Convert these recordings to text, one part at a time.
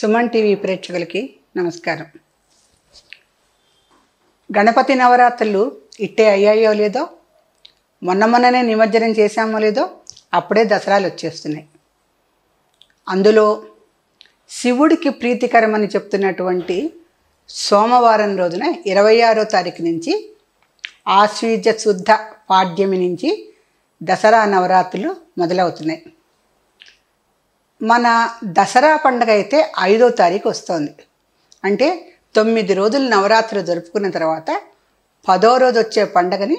Suman TV ప్రేక్షకులకి నమస్కారం గణపతి నవరాత్రులు ఇట్టే అయ్యాయో లేదో మొన్న మొన్ననే నిమజ్జనం చేశామో లేదో అప్పుడే దసరాలు వచ్చేస్తున్నాయి అందులో శివుడికి ప్రీతికరమని చెప్తున్నటువంటి సోమవారం రోజున ఇరవై ఆరో తారీఖు నుంచి ఆశ్వీజ శుద్ధ పాడ్యమి నుంచి దసరా నవరాత్రులు మొదలవుతున్నాయి మన దసరా పండుగ అయితే ఐదో తారీఖు వస్తుంది అంటే తొమ్మిది రోజులు నవరాత్రులు జరుపుకున్న తర్వాత పదో రోజు వచ్చే పండగని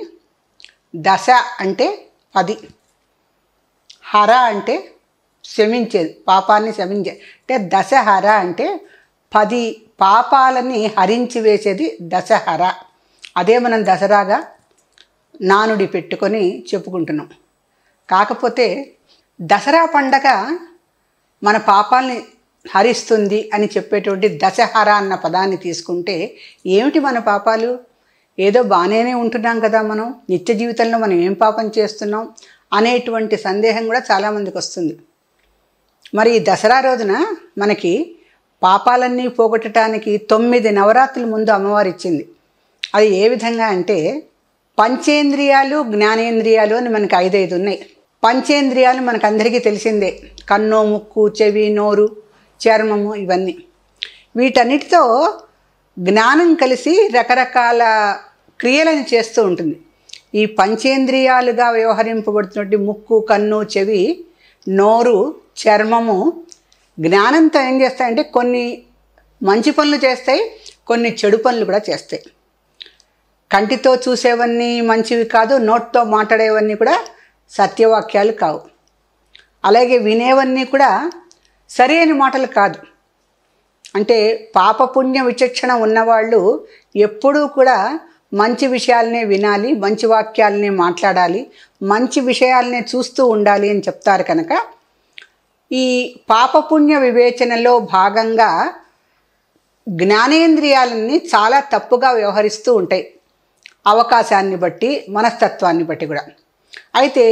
దశ అంటే పది హర అంటే శమించేది పాపాన్ని శమించే అంటే దశహర అంటే పది పాపాలని హరించి వేసేది దశహర అదే మనం దసరాగా నానుడి పెట్టుకొని చెప్పుకుంటున్నాం కాకపోతే దసరా పండగ మన పాపాలని హరిస్తుంది అని చెప్పేటువంటి దశహర అన్న పదాన్ని తీసుకుంటే ఏమిటి మన పాపాలు ఏదో బాగానే ఉంటున్నాం కదా మనం నిత్య జీవితంలో మనం ఏం పాపం చేస్తున్నాం అనేటువంటి సందేహం కూడా చాలామందికి వస్తుంది మరి ఈ దసరా రోజున మనకి పాపాలన్నీ పోగొట్టడానికి తొమ్మిది నవరాత్రుల ముందు అమ్మవారి ఇచ్చింది అది ఏ విధంగా అంటే పంచేంద్రియాలు జ్ఞానేంద్రియాలు అని మనకి ఐదైదు ఉన్నాయి పంచేంద్రియాలు మనకందరికీ తెలిసిందే కన్ను ముక్కు చెవి నోరు చర్మము ఇవన్నీ వీటన్నిటితో జ్ఞానం కలిసి రకరకాల క్రియలను చేస్తూ ఉంటుంది ఈ పంచేంద్రియాలుగా వ్యవహరింపబడుతున్నటువంటి ముక్కు కన్ను చెవి నోరు చర్మము జ్ఞానంతో ఏం చేస్తాయంటే కొన్ని మంచి పనులు చేస్తాయి కొన్ని చెడు పనులు కూడా చేస్తాయి కంటితో చూసేవన్నీ మంచివి కాదు నోట్తో మాట్లాడేవన్నీ కూడా సత్యవాక్యాలు కావు అలాగే వినేవన్నీ కూడా సరైన మాటలు కాదు అంటే పాపపుణ్య విచక్షణ ఉన్నవాళ్ళు ఎప్పుడూ కూడా మంచి విషయాలనే వినాలి మంచి వాక్యాలనే మాట్లాడాలి మంచి విషయాలనే చూస్తూ ఉండాలి అని చెప్తారు కనుక ఈ పాపపుణ్య వివేచనలో భాగంగా జ్ఞానేంద్రియాలన్నీ చాలా తప్పుగా వ్యవహరిస్తూ ఉంటాయి అవకాశాన్ని బట్టి మనస్తత్వాన్ని బట్టి కూడా అయితే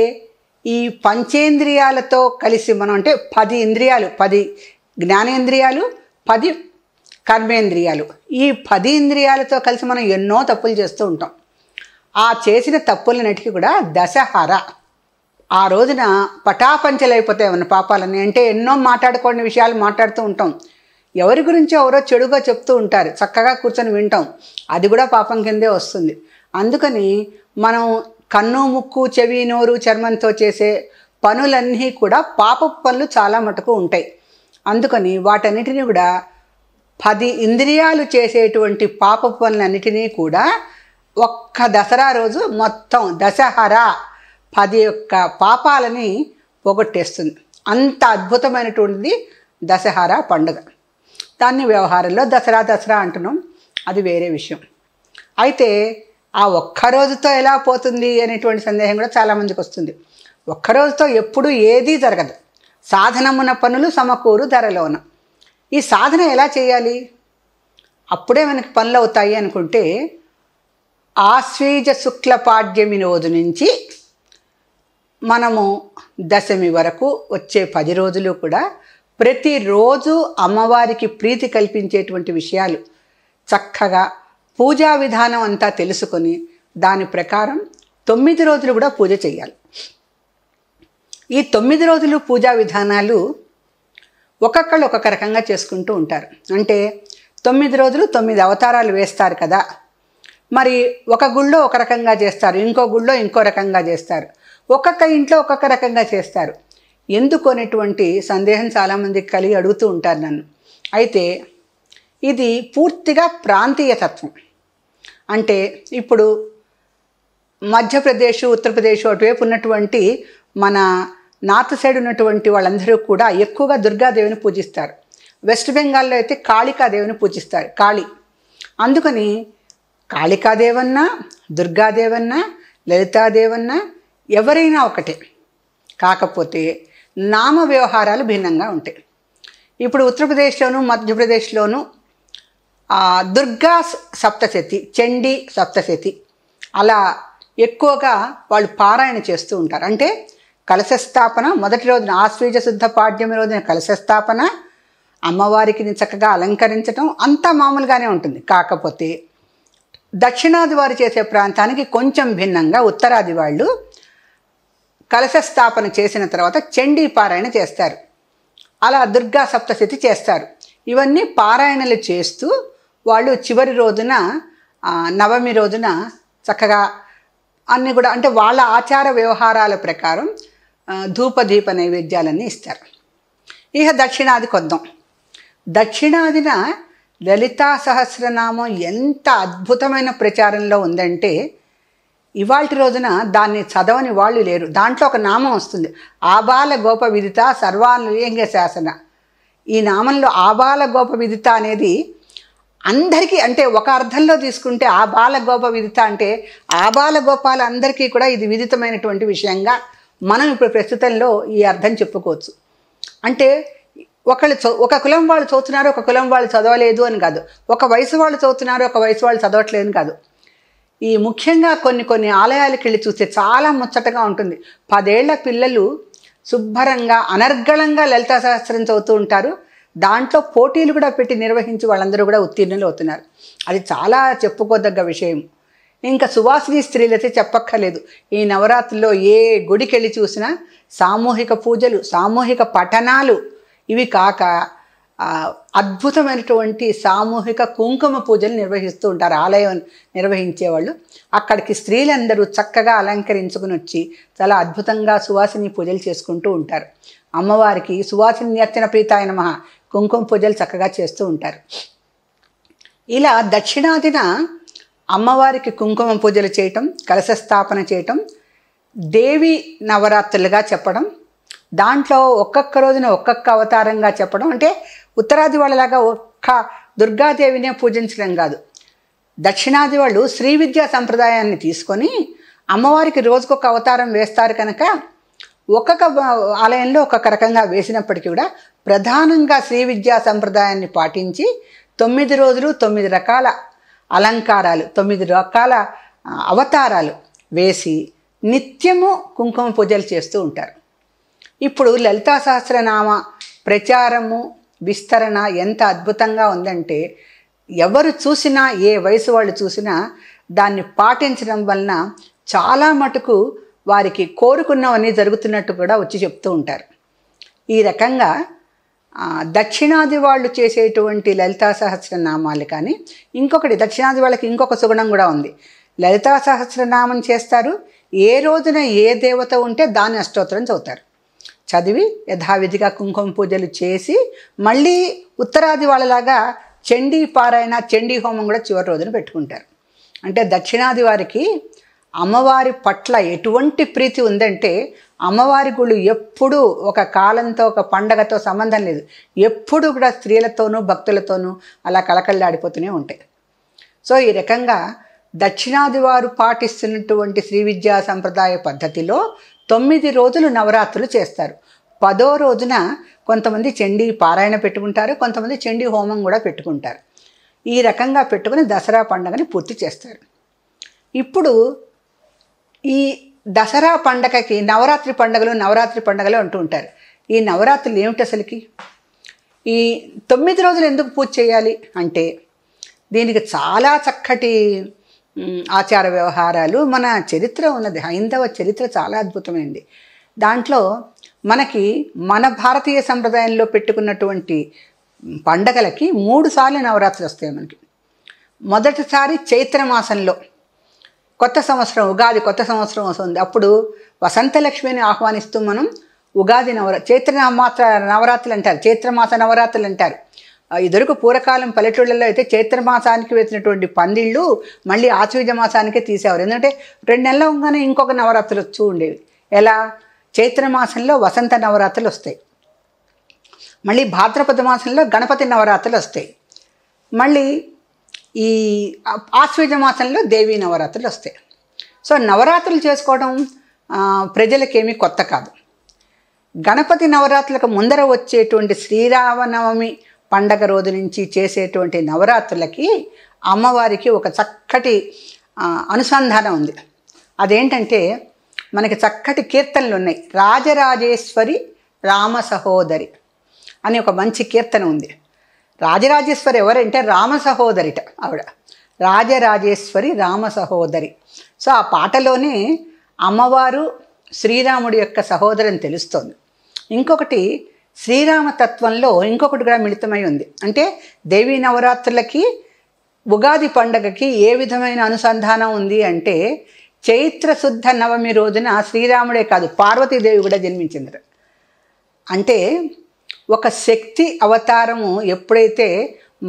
ఈ పంచేంద్రియాలతో కలిసి మనం అంటే పది ఇంద్రియాలు పది జ్ఞానేంద్రియాలు పది కర్మేంద్రియాలు ఈ పది ఇంద్రియాలతో కలిసి మనం ఎన్నో తప్పులు చేస్తూ ఉంటాం ఆ చేసిన తప్పులన్నిటికీ కూడా దశహర ఆ రోజున పటాపంచలైపోతాయి మన పాపాలని అంటే ఎన్నో మాట్లాడుకోని విషయాలు మాట్లాడుతూ ఉంటాం ఎవరి గురించి ఎవరో చెడుగా చెప్తూ ఉంటారు చక్కగా కూర్చొని వింటాం అది కూడా పాపం కిందే వస్తుంది అందుకని మనం కన్ను ముక్కు చెవి నోరు చర్మంతో చేసే పనులన్నీ కూడా పాప పనులు చాలా మటుకు ఉంటాయి అందుకని వాటన్నిటినీ కూడా పది ఇంద్రియాలు చేసేటువంటి పాప పనులన్నిటినీ కూడా ఒక్క దసరా రోజు మొత్తం దశహర పది యొక్క పాపాలని పోగొట్టేస్తుంది అంత అద్భుతమైనటువంటిది దశహర పండుగ దాన్ని వ్యవహారంలో దసరా దసరా అంటున్నాం అది వేరే విషయం అయితే ఆ ఒక్క రోజుతో ఎలా పోతుంది అనేటువంటి సందేహం కూడా చాలామందికి వస్తుంది ఒక్క రోజుతో ఎప్పుడు ఏదీ జరగదు సాధనమున పనులు సమకూరు ధరలోన ఈ సాధన ఎలా చేయాలి అప్పుడే మనకి పనులు అవుతాయి అనుకుంటే ఆశ్వీజ శుక్ల పాడ్యమి రోజు నుంచి మనము దశమి వరకు వచ్చే పది రోజులు కూడా ప్రతిరోజు అమ్మవారికి ప్రీతి కల్పించేటువంటి విషయాలు చక్కగా పూజా విధానం అంతా తెలుసుకొని దాని ప్రకారం తొమ్మిది రోజులు కూడా పూజ చేయాలి ఈ తొమ్మిది రోజులు పూజా విధానాలు ఒక్కొక్కళ్ళు ఒక్కొక్క రకంగా చేసుకుంటూ ఉంటారు అంటే తొమ్మిది రోజులు తొమ్మిది అవతారాలు వేస్తారు కదా మరి ఒక గుళ్ళో ఒక రకంగా చేస్తారు ఇంకో గుళ్ళో ఇంకో రకంగా చేస్తారు ఒక్కొక్క ఇంట్లో ఒక్కొక్క రకంగా చేస్తారు ఎందుకు అనేటువంటి సందేహం చాలామందికి కలిగి అడుగుతూ ఉంటారు నన్ను అయితే ఇది పూర్తిగా ప్రాంతీయ తత్వం అంటే ఇప్పుడు మధ్యప్రదేశ్ ఉత్తరప్రదేశ్ అటువైపు ఉన్నటువంటి మన నార్త్ సైడ్ ఉన్నటువంటి వాళ్ళందరూ కూడా ఎక్కువగా దుర్గాదేవిని పూజిస్తారు వెస్ట్ బెంగాల్లో అయితే కాళికాదేవిని పూజిస్తారు కాళి అందుకని కాళికాదేవన్నా దుర్గాదేవన్నా లలితాదేవన్నా ఎవరైనా ఒకటే కాకపోతే నామ వ్యవహారాలు భిన్నంగా ఉంటాయి ఇప్పుడు ఉత్తరప్రదేశ్లోను మధ్యప్రదేశ్లోను దుర్గా సప్తశతి చండీ సప్తశతి అలా ఎక్కువగా వాళ్ళు పారాయణ చేస్తూ ఉంటారు అంటే కలశస్థాపన మొదటి రోజున ఆశ్వీజ శుద్ధ పాడ్యమి రోజున కలశస్థాపన అమ్మవారికి చక్కగా అలంకరించడం అంతా మామూలుగానే ఉంటుంది కాకపోతే దక్షిణాది వారు చేసే ప్రాంతానికి కొంచెం భిన్నంగా ఉత్తరాది వాళ్ళు కలశస్థాపన చేసిన తర్వాత చండీ పారాయణ చేస్తారు అలా దుర్గా సప్తశతి చేస్తారు ఇవన్నీ పారాయణలు చేస్తూ వాళ్ళు చివరి రోజున నవమి రోజున చక్కగా అన్నీ కూడా అంటే వాళ్ళ ఆచార వ్యవహారాల ప్రకారం ధూపదీప నైవేద్యాలన్నీ ఇస్తారు ఇక దక్షిణాది కొద్దాం దక్షిణాదిన లలితా సహస్రనామం ఎంత అద్భుతమైన ప్రచారంలో ఉందంటే ఇవాళ రోజున దాన్ని చదవని వాళ్ళు లేరు దాంట్లో ఒక నామం వస్తుంది ఆబాల గోప విదిత సర్వానులింగ శాసన ఈ నామంలో ఆబాల గోప విదిత అనేది అందరికీ అంటే ఒక అర్థంలో తీసుకుంటే ఆ బాలగోప విదిత అంటే ఆ బాలగోపాల అందరికీ కూడా ఇది విదితమైనటువంటి విషయంగా మనం ఇప్పుడు ప్రస్తుతంలో ఈ అర్థం చెప్పుకోవచ్చు అంటే ఒకళ్ళు ఒక కులం వాళ్ళు చదువుతున్నారు ఒక కులం వాళ్ళు చదవలేదు అని కాదు ఒక వయసు వాళ్ళు చదువుతున్నారు ఒక వయసు వాళ్ళు చదవట్లేదు కాదు ఈ ముఖ్యంగా కొన్ని కొన్ని ఆలయాలకు వెళ్ళి చూస్తే చాలా ముచ్చటగా ఉంటుంది పదేళ్ల పిల్లలు శుభ్రంగా అనర్గళంగా లలితా సహస్రం చదువుతూ ఉంటారు దాంట్లో పోటీలు కూడా పెట్టి నిర్వహించి వాళ్ళందరూ కూడా ఉత్తీర్ణులు అవుతున్నారు అది చాలా చెప్పుకోదగ్గ విషయం ఇంకా సువాసిని స్త్రీలైతే చెప్పక్కర్లేదు ఈ నవరాత్రిలో ఏ గుడికి వెళ్ళి చూసినా సామూహిక పూజలు సామూహిక పఠనాలు ఇవి కాక అద్భుతమైనటువంటి సామూహిక కుంకుమ పూజలు నిర్వహిస్తూ ఉంటారు ఆలయం నిర్వహించేవాళ్ళు అక్కడికి స్త్రీలందరూ చక్కగా అలంకరించుకుని వచ్చి చాలా అద్భుతంగా సువాసిని పూజలు చేసుకుంటూ ఉంటారు అమ్మవారికి సువాసిని అర్చన ప్రీతాయ కుంకుమ పూజలు చక్కగా చేస్తూ ఉంటారు ఇలా దక్షిణాదిన అమ్మవారికి కుంకుమ పూజలు చేయటం కలశ స్థాపన చేయటం దేవి నవరాత్రులుగా చెప్పడం దాంట్లో ఒక్కొక్క రోజున ఒక్కొక్క అవతారంగా చెప్పడం అంటే ఉత్తరాది వాళ్ళలాగా ఒక్క దుర్గాదేవినే పూజించడం కాదు దక్షిణాది వాళ్ళు శ్రీ విద్యా సంప్రదాయాన్ని తీసుకొని అమ్మవారికి రోజుకొక అవతారం వేస్తారు కనుక ఒక్కొక్క ఆలయంలో ఒక్కొక్క రకంగా వేసినప్పటికీ కూడా ప్రధానంగా శ్రీ విద్యా సంప్రదాయాన్ని పాటించి తొమ్మిది రోజులు తొమ్మిది రకాల అలంకారాలు తొమ్మిది రకాల అవతారాలు వేసి నిత్యము కుంకుమ పూజలు చేస్తూ ఉంటారు ఇప్పుడు లలితా సహస్రనామ ప్రచారము విస్తరణ ఎంత అద్భుతంగా ఉందంటే ఎవరు చూసినా ఏ వయసు వాళ్ళు చూసినా దాన్ని పాటించడం వలన చాలా మటుకు వారికి కోరుకున్నవన్నీ జరుగుతున్నట్టు కూడా వచ్చి చెప్తూ ఉంటారు ఈ రకంగా దక్షిణాది వాళ్ళు చేసేటువంటి లలితా సహస్రనామాలు కానీ ఇంకొకటి దక్షిణాది వాళ్ళకి ఇంకొక సుగుణం కూడా ఉంది లలితా సహస్రనామం చేస్తారు ఏ రోజున ఏ దేవత ఉంటే దాని అష్టోత్తరం చదువుతారు చదివి యథావిధిగా కుంకుమ పూజలు చేసి మళ్ళీ ఉత్తరాది వాళ్ళలాగా చండీ పారాయణ చండీ హోమం కూడా చివరి రోజున పెట్టుకుంటారు అంటే దక్షిణాది వారికి అమ్మవారి పట్ల ఎటువంటి ప్రీతి ఉందంటే అమ్మవారి గుళ్ళు ఎప్పుడూ ఒక కాలంతో ఒక పండగతో సంబంధం లేదు ఎప్పుడు కూడా స్త్రీలతోనూ భక్తులతోనూ అలా కలకళ్ళాడిపోతూనే ఉంటాయి సో ఈ రకంగా దక్షిణాది వారు పాటిస్తున్నటువంటి శ్రీ విద్యా సంప్రదాయ పద్ధతిలో తొమ్మిది రోజులు నవరాత్రులు చేస్తారు పదో రోజున కొంతమంది చండీ పారాయణ పెట్టుకుంటారు కొంతమంది చండీ హోమం కూడా పెట్టుకుంటారు ఈ రకంగా పెట్టుకుని దసరా పండుగని పూర్తి చేస్తారు ఇప్పుడు ఈ దసరా పండగకి నవరాత్రి పండుగలు నవరాత్రి పండుగలు అంటూ ఉంటారు ఈ నవరాత్రులు ఏమిటి అసలుకి ఈ తొమ్మిది రోజులు ఎందుకు పూజ చేయాలి అంటే దీనికి చాలా చక్కటి ఆచార వ్యవహారాలు మన చరిత్ర ఉన్నది హైందవ చరిత్ర చాలా అద్భుతమైంది దాంట్లో మనకి మన భారతీయ సంప్రదాయంలో పెట్టుకున్నటువంటి పండగలకి మూడు సార్లు నవరాత్రులు వస్తాయి మనకి మొదటిసారి చైత్ర మాసంలో కొత్త సంవత్సరం ఉగాది కొత్త సంవత్సరం వస్తుంది అప్పుడు వసంతలక్ష్మిని ఆహ్వానిస్తూ మనం ఉగాది నవరా చైత్ర మాత్ర నవరాత్రులు అంటారు చైత్రమాస నవరాత్రులు అంటారు ఇద్దరుకు పూర్వకాలం పల్లెటూళ్ళలో అయితే చైత్రమాసానికి వేసినటువంటి పందిళ్ళు మళ్ళీ ఆశ్వీజ మాసానికే తీసేవారు ఎందుకంటే రెండు నెలలు ఉండగానే ఇంకొక నవరాత్రులు వచ్చి ఉండేవి ఎలా చైత్రమాసంలో వసంత నవరాత్రులు వస్తాయి మళ్ళీ భాద్రపద మాసంలో గణపతి నవరాత్రులు వస్తాయి మళ్ళీ ఈ ఆశ్వేజ మాసంలో దేవీ నవరాత్రులు వస్తాయి సో నవరాత్రులు చేసుకోవడం ప్రజలకేమీ కొత్త కాదు గణపతి నవరాత్రులకు ముందర వచ్చేటువంటి శ్రీరామనవమి పండగ రోజు నుంచి చేసేటువంటి నవరాత్రులకి అమ్మవారికి ఒక చక్కటి అనుసంధానం ఉంది అదేంటంటే మనకి చక్కటి కీర్తనలు ఉన్నాయి రాజరాజేశ్వరి రామ సహోదరి అని ఒక మంచి కీర్తన ఉంది రాజరాజేశ్వరి ఎవరంటే రామ సహోదరిట ఆవిడ రాజరాజేశ్వరి రామ సహోదరి సో ఆ పాటలోనే అమ్మవారు శ్రీరాముడి యొక్క అని తెలుస్తోంది ఇంకొకటి శ్రీరామతత్వంలో ఇంకొకటి కూడా మిళితమై ఉంది అంటే దేవీ నవరాత్రులకి ఉగాది పండగకి ఏ విధమైన అనుసంధానం ఉంది అంటే చైత్ర శుద్ధ నవమి రోజున శ్రీరాముడే కాదు పార్వతీదేవి కూడా జన్మించింది అంటే ఒక శక్తి అవతారము ఎప్పుడైతే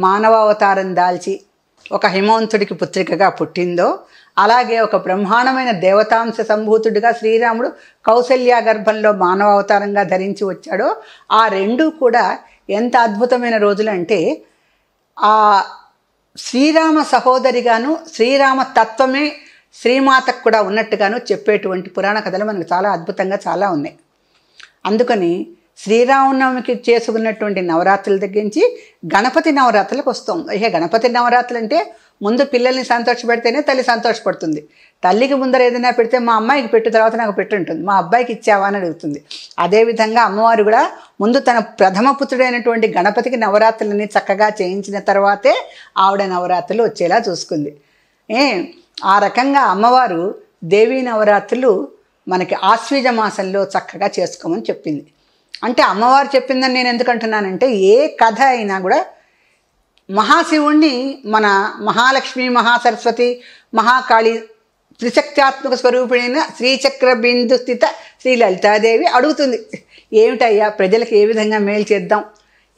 మానవావతారం దాల్చి ఒక హిమవంతుడికి పుత్రికగా పుట్టిందో అలాగే ఒక బ్రహ్మాండమైన దేవతాంశ సంభూతుడిగా శ్రీరాముడు కౌశల్య గర్భంలో మానవావతారంగా ధరించి వచ్చాడో ఆ రెండు కూడా ఎంత అద్భుతమైన రోజులంటే ఆ శ్రీరామ సహోదరిగాను శ్రీరామ తత్వమే శ్రీమాతకు కూడా ఉన్నట్టుగాను చెప్పేటువంటి పురాణ కథలు మనకు చాలా అద్భుతంగా చాలా ఉన్నాయి అందుకని శ్రీరామనవమికి చేసుకున్నటువంటి నవరాత్రులు తగ్గించి గణపతి నవరాత్రులకు వస్తాం ఇక గణపతి నవరాత్రులు అంటే ముందు పిల్లల్ని సంతోషపెడితేనే తల్లి సంతోషపడుతుంది తల్లికి ముందర ఏదైనా పెడితే మా అమ్మాయికి పెట్టు తర్వాత నాకు ఉంటుంది మా అబ్బాయికి ఇచ్చావా అని అడుగుతుంది అదేవిధంగా అమ్మవారు కూడా ముందు తన ప్రథమ పుత్రుడైనటువంటి గణపతికి నవరాత్రులని చక్కగా చేయించిన తర్వాతే ఆవిడ నవరాత్రులు వచ్చేలా చూసుకుంది ఏ ఆ రకంగా అమ్మవారు దేవీ నవరాత్రులు మనకి ఆశ్వీజ మాసంలో చక్కగా చేసుకోమని చెప్పింది అంటే అమ్మవారు చెప్పిందని నేను ఎందుకు అంటున్నానంటే ఏ కథ అయినా కూడా మహాశివుణ్ణి మన మహాలక్ష్మి మహాసరస్వతి మహాకాళి త్రిశక్త్యాత్మక స్వరూపిణైన శ్రీచక్ర బిందు స్థిత శ్రీ లలితాదేవి అడుగుతుంది ఏమిటయ్యా ప్రజలకు ఏ విధంగా మేలు చేద్దాం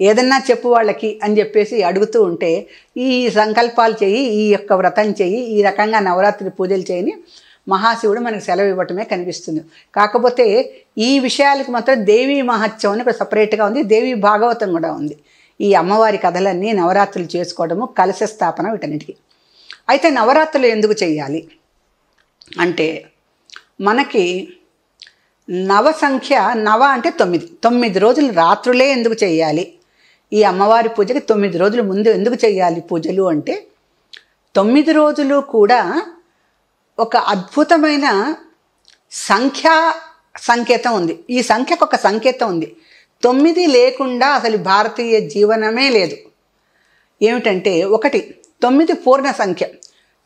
ఏదన్నా చెప్పు వాళ్ళకి అని చెప్పేసి అడుగుతూ ఉంటే ఈ సంకల్పాలు చేయి ఈ యొక్క వ్రతం చేయి ఈ రకంగా నవరాత్రి పూజలు చేయని మహాశివుడు మనకు సెలవు ఇవ్వటమే కనిపిస్తుంది కాకపోతే ఈ విషయాలకు మాత్రం దేవీ మహత్యం అని ఒక సపరేట్గా ఉంది దేవీ భాగవతం కూడా ఉంది ఈ అమ్మవారి కథలన్నీ నవరాత్రులు చేసుకోవడము కలశ స్థాపన వీటన్నిటికీ అయితే నవరాత్రులు ఎందుకు చేయాలి అంటే మనకి నవ సంఖ్య నవ అంటే తొమ్మిది తొమ్మిది రోజులు రాత్రులే ఎందుకు చేయాలి ఈ అమ్మవారి పూజకి తొమ్మిది రోజులు ముందు ఎందుకు చేయాలి పూజలు అంటే తొమ్మిది రోజులు కూడా ఒక అద్భుతమైన సంఖ్యా సంకేతం ఉంది ఈ సంఖ్యకు ఒక సంకేతం ఉంది తొమ్మిది లేకుండా అసలు భారతీయ జీవనమే లేదు ఏమిటంటే ఒకటి తొమ్మిది పూర్ణ సంఖ్య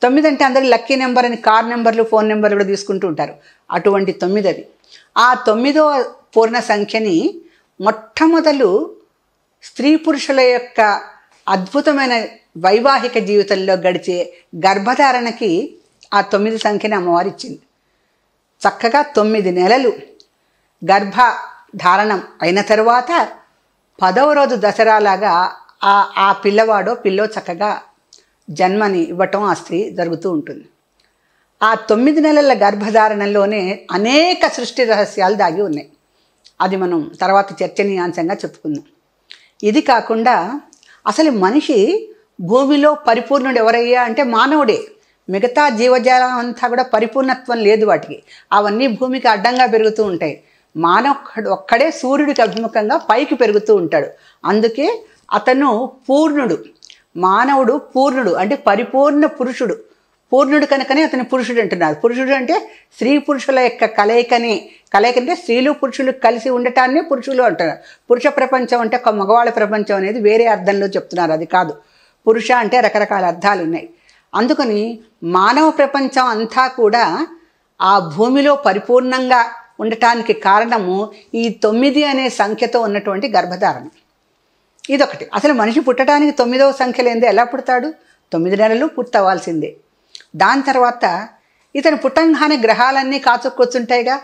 తొమ్మిది అంటే అందరూ లక్కీ నెంబర్ అని కార్ నెంబర్లు ఫోన్ నెంబర్లు కూడా తీసుకుంటూ ఉంటారు అటువంటి తొమ్మిది అది ఆ తొమ్మిదో పూర్ణ సంఖ్యని మొట్టమొదలు స్త్రీ పురుషుల యొక్క అద్భుతమైన వైవాహిక జీవితంలో గడిచే గర్భధారణకి ఆ తొమ్మిది సంఖ్యని అమ్మవారు ఇచ్చింది చక్కగా తొమ్మిది నెలలు గర్భ ధారణం అయిన తరువాత పదవ రోజు దసరాలాగా ఆ ఆ పిల్లవాడో పిల్లో చక్కగా జన్మని ఇవ్వటం ఆ స్త్రీ జరుగుతూ ఉంటుంది ఆ తొమ్మిది నెలల గర్భధారణలోనే అనేక సృష్టి రహస్యాలు దాగి ఉన్నాయి అది మనం తర్వాత చర్చనీయాంశంగా చెప్పుకుందాం ఇది కాకుండా అసలు మనిషి భూమిలో పరిపూర్ణుడు ఎవరయ్యా అంటే మానవుడే మిగతా జీవజాలం అంతా కూడా పరిపూర్ణత్వం లేదు వాటికి అవన్నీ భూమికి అడ్డంగా పెరుగుతూ ఉంటాయి మానవ ఒక్కడే సూర్యుడికి అభిముఖంగా పైకి పెరుగుతూ ఉంటాడు అందుకే అతను పూర్ణుడు మానవుడు పూర్ణుడు అంటే పరిపూర్ణ పురుషుడు పూర్ణుడు కనుకనే అతని పురుషుడు అంటున్నారు పురుషుడు అంటే స్త్రీ పురుషుల యొక్క కలయికని కలయిక అంటే స్త్రీలు పురుషులు కలిసి ఉండటాన్ని పురుషులు అంటున్నారు పురుష ప్రపంచం అంటే ఒక మగవాళ్ళ ప్రపంచం అనేది వేరే అర్థంలో చెప్తున్నారు అది కాదు పురుష అంటే రకరకాల అర్థాలు ఉన్నాయి అందుకని మానవ ప్రపంచం అంతా కూడా ఆ భూమిలో పరిపూర్ణంగా ఉండటానికి కారణము ఈ తొమ్మిది అనే సంఖ్యతో ఉన్నటువంటి గర్భధారణ ఇదొకటి అసలు మనిషి పుట్టడానికి తొమ్మిదవ సంఖ్య లేదే ఎలా పుడతాడు తొమ్మిది నెలలు పుట్టవలసిందే దాని తర్వాత ఇతను పుట్టంగానే గ్రహాలన్నీ కాచుకొచ్చుంటాయిగా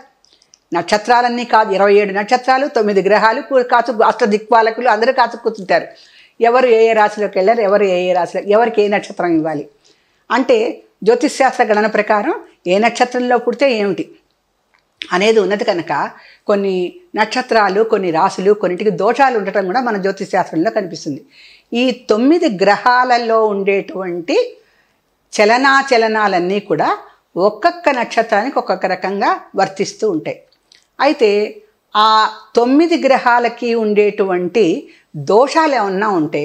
నక్షత్రాలన్నీ కాదు ఇరవై ఏడు నక్షత్రాలు తొమ్మిది గ్రహాలు కాచు దిక్పాలకులు అందరూ కాచుకొచ్చుంటారు ఎవరు ఏ ఏ రాశిలోకి వెళ్ళారు ఎవరు ఏ ఏ రాశిలో ఎవరికి ఏ నక్షత్రం ఇవ్వాలి అంటే జ్యోతిష్శాస్త్ర గణన ప్రకారం ఏ నక్షత్రంలో పుడితే ఏమిటి అనేది ఉన్నది కనుక కొన్ని నక్షత్రాలు కొన్ని రాసులు కొన్నిటికి దోషాలు ఉండటం కూడా మన జ్యోతిశాస్త్రంలో కనిపిస్తుంది ఈ తొమ్మిది గ్రహాలలో ఉండేటువంటి చలనాచలనాలన్నీ కూడా ఒక్కొక్క నక్షత్రానికి ఒక్కొక్క రకంగా వర్తిస్తూ ఉంటాయి అయితే ఆ తొమ్మిది గ్రహాలకి ఉండేటువంటి దోషాలు ఏమన్నా ఉంటే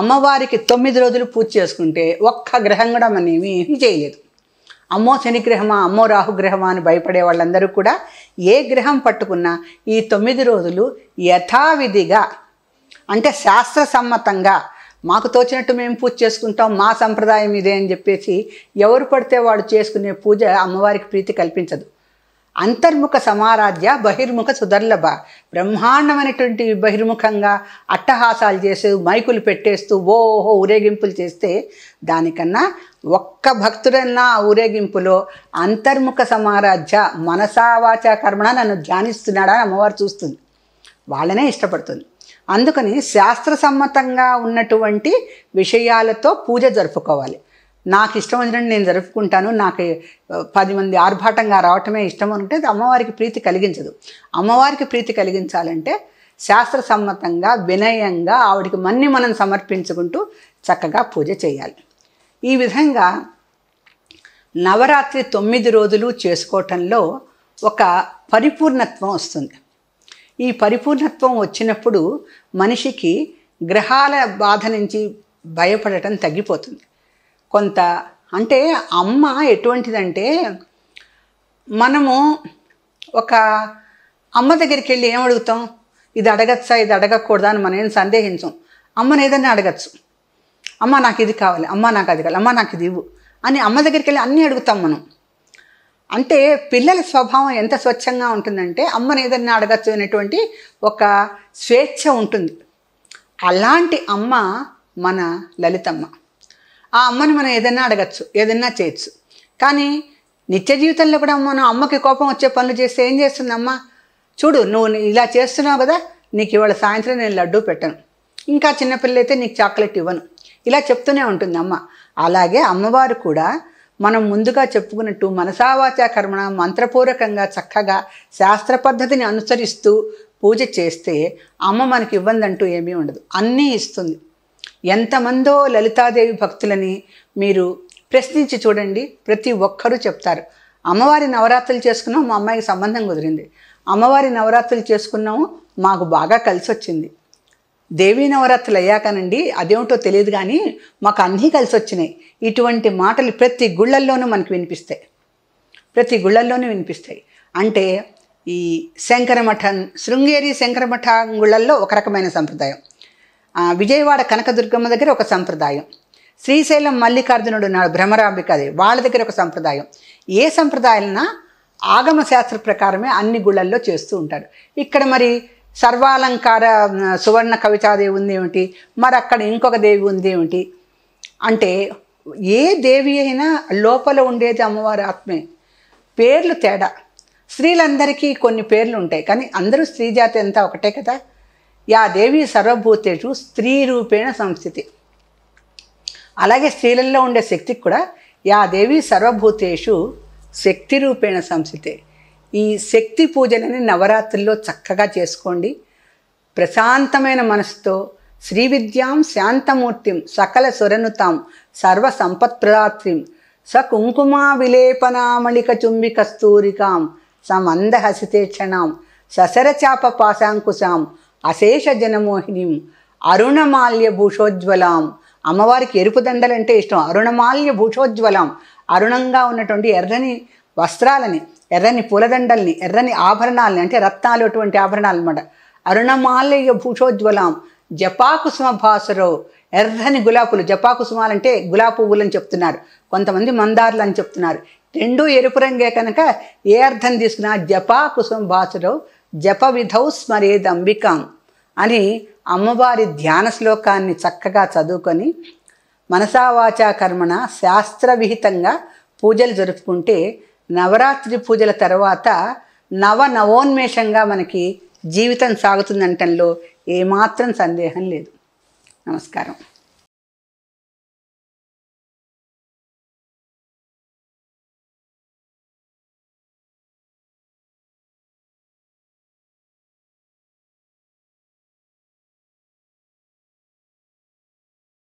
అమ్మవారికి తొమ్మిది రోజులు పూజ చేసుకుంటే ఒక్క గ్రహం కూడా మనం ఏమీ చేయలేదు అమ్మో శనిగ్రహమా అమ్మో రాహుగ్రహమా అని భయపడే వాళ్ళందరూ కూడా ఏ గ్రహం పట్టుకున్నా ఈ తొమ్మిది రోజులు యథావిధిగా అంటే శాస్త్ర సమ్మతంగా మాకు తోచినట్టు మేము పూజ చేసుకుంటాం మా సంప్రదాయం ఇదే అని చెప్పేసి ఎవరు పడితే వాడు చేసుకునే పూజ అమ్మవారికి ప్రీతి కల్పించదు అంతర్ముఖ సమారాధ్య బహిర్ముఖ సుదర్లభ బ్రహ్మాండమైనటువంటి బహిర్ముఖంగా అట్టహాసాలు చేస్తూ మైకులు పెట్టేస్తూ ఓహో ఊరేగింపులు చేస్తే దానికన్నా ఒక్క భక్తుడన్నా ఊరేగింపులో అంతర్ముఖ సమారాధ్య మనసావాచ కర్మణ నన్ను ధ్యానిస్తున్నాడా అమ్మవారు చూస్తుంది వాళ్ళనే ఇష్టపడుతుంది అందుకని శాస్త్ర సమ్మతంగా ఉన్నటువంటి విషయాలతో పూజ జరుపుకోవాలి నాకు ఇష్టం వచ్చినట్టు నేను జరుపుకుంటాను నాకు పది మంది ఆర్భాటంగా రావటమే ఇష్టం అనుకుంటే అమ్మవారికి ప్రీతి కలిగించదు అమ్మవారికి ప్రీతి కలిగించాలంటే శాస్త్ర సమ్మతంగా వినయంగా ఆవిడికి మన్ని మనం సమర్పించుకుంటూ చక్కగా పూజ చేయాలి ఈ విధంగా నవరాత్రి తొమ్మిది రోజులు చేసుకోవటంలో ఒక పరిపూర్ణత్వం వస్తుంది ఈ పరిపూర్ణత్వం వచ్చినప్పుడు మనిషికి గ్రహాల బాధ నుంచి భయపడటం తగ్గిపోతుంది కొంత అంటే అమ్మ ఎటువంటిదంటే మనము ఒక అమ్మ దగ్గరికి వెళ్ళి ఏం అడుగుతాం ఇది అడగచ్చా ఇది అడగకూడదా అని మనం ఏం సందేహించం అమ్మని ఏదైనా అడగచ్చు అమ్మ నాకు ఇది కావాలి అమ్మ నాకు అది కావాలి అమ్మ నాకు ఇది ఇవ్వు అని అమ్మ దగ్గరికి వెళ్ళి అన్నీ అడుగుతాం మనం అంటే పిల్లల స్వభావం ఎంత స్వచ్ఛంగా ఉంటుందంటే అమ్మని ఏదైనా అడగచ్చు అనేటువంటి ఒక స్వేచ్ఛ ఉంటుంది అలాంటి అమ్మ మన లలితమ్మ ఆ అమ్మని మనం ఏదైనా అడగచ్చు ఏదైనా చేయొచ్చు కానీ నిత్య జీవితంలో కూడా మనం అమ్మకి కోపం వచ్చే పనులు చేస్తే ఏం చేస్తుందమ్మా చూడు నువ్వు ఇలా చేస్తున్నావు కదా నీకు ఇవాళ సాయంత్రం నేను లడ్డూ పెట్టను ఇంకా చిన్నపిల్ల అయితే నీకు చాక్లెట్ ఇవ్వను ఇలా చెప్తూనే ఉంటుంది అమ్మ అలాగే అమ్మవారు కూడా మనం ముందుగా చెప్పుకున్నట్టు మనసావాచ కర్మణ మంత్రపూర్వకంగా చక్కగా శాస్త్ర పద్ధతిని అనుసరిస్తూ పూజ చేస్తే అమ్మ మనకి ఇవ్వందంటూ ఏమీ ఉండదు అన్నీ ఇస్తుంది ఎంతమందో లలితాదేవి భక్తులని మీరు ప్రశ్నించి చూడండి ప్రతి ఒక్కరూ చెప్తారు అమ్మవారి నవరాత్రులు చేసుకున్నాం మా అమ్మాయికి సంబంధం కుదిరింది అమ్మవారి నవరాత్రులు చేసుకున్నాము మాకు బాగా కలిసి వచ్చింది దేవీ నవరాత్రులు అయ్యాకనండి అదేమిటో తెలియదు కానీ మాకు అన్నీ కలిసి వచ్చినాయి ఇటువంటి మాటలు ప్రతి గుళ్ళల్లోనూ మనకు వినిపిస్తాయి ప్రతి గుళ్ళల్లోనూ వినిపిస్తాయి అంటే ఈ శంకరమఠం శృంగేరి శంకరమఠ గుళ్ళల్లో ఒక రకమైన సంప్రదాయం విజయవాడ కనకదుర్గమ్మ దగ్గర ఒక సంప్రదాయం శ్రీశైలం మల్లికార్జునుడు నాడు భ్రమరాంబికది వాళ్ళ దగ్గర ఒక సంప్రదాయం ఏ సంప్రదాయాలన్నా ఆగమ శాస్త్ర ప్రకారమే అన్ని గుళ్ళల్లో చేస్తూ ఉంటారు ఇక్కడ మరి సర్వాలంకార సువర్ణ కవితాదేవి ఉంది ఏమిటి మరి అక్కడ ఇంకొక దేవి ఉంది ఏమిటి అంటే ఏ దేవి అయినా లోపల ఉండేది అమ్మవారి ఆత్మే పేర్లు తేడా స్త్రీలందరికీ కొన్ని పేర్లు ఉంటాయి కానీ అందరూ స్త్రీ జాతి అంతా ఒకటే కదా యా దేవి సర్వభూతేషు స్త్రీ రూపేణ సంస్థితి అలాగే స్త్రీలలో ఉండే శక్తికి కూడా యా దేవి సర్వభూతేషు శక్తి రూపేణ సంస్థితి ఈ శక్తి పూజలని నవరాత్రుల్లో చక్కగా చేసుకోండి ప్రశాంతమైన మనసుతో శ్రీ విద్యాం శాంతమూర్తిం సకల సురనుతాం సర్వ సంపత్ప్రదాత్రిం స కుంకుమా విలేపనామళిక చుంబి కస్తూరికాం సమందహసితేక్షణాం ససరచాప పాశాంకుశాం అశేష జనమోహినిం అరుణమాల్య భూషోజ్వలాం అమ్మవారికి ఎరుపు దండలంటే ఇష్టం అరుణమాల్య భూషోజ్వలాం అరుణంగా ఉన్నటువంటి ఎర్రని వస్త్రాలని ఎర్రని పూలదండల్ని ఎర్రని ఆభరణాలని అంటే రత్నాలు అటువంటి ఆభరణాలు అనమాట అరుణమాలయ భూషోజ్వలాం జపాకుసుమ భాసురో ఎర్రని గులాపులు జపాకుసుమాలంటే గులాబీ పువ్వులని చెప్తున్నారు కొంతమంది మందార్లు అని చెప్తున్నారు రెండు ఎరుపు రంగే కనుక ఏ అర్థం తీసుకున్నా జపాకుసుమ భాసురో జప విధౌ స్మరేదంబికాం అని అమ్మవారి ధ్యాన శ్లోకాన్ని చక్కగా చదువుకొని మనసావాచా కర్మణ శాస్త్రవిహితంగా పూజలు జరుపుకుంటే నవరాత్రి పూజల తర్వాత నవ నవోన్మేషంగా మనకి జీవితం సాగుతుందంటంలో ఏమాత్రం సందేహం లేదు నమస్కారం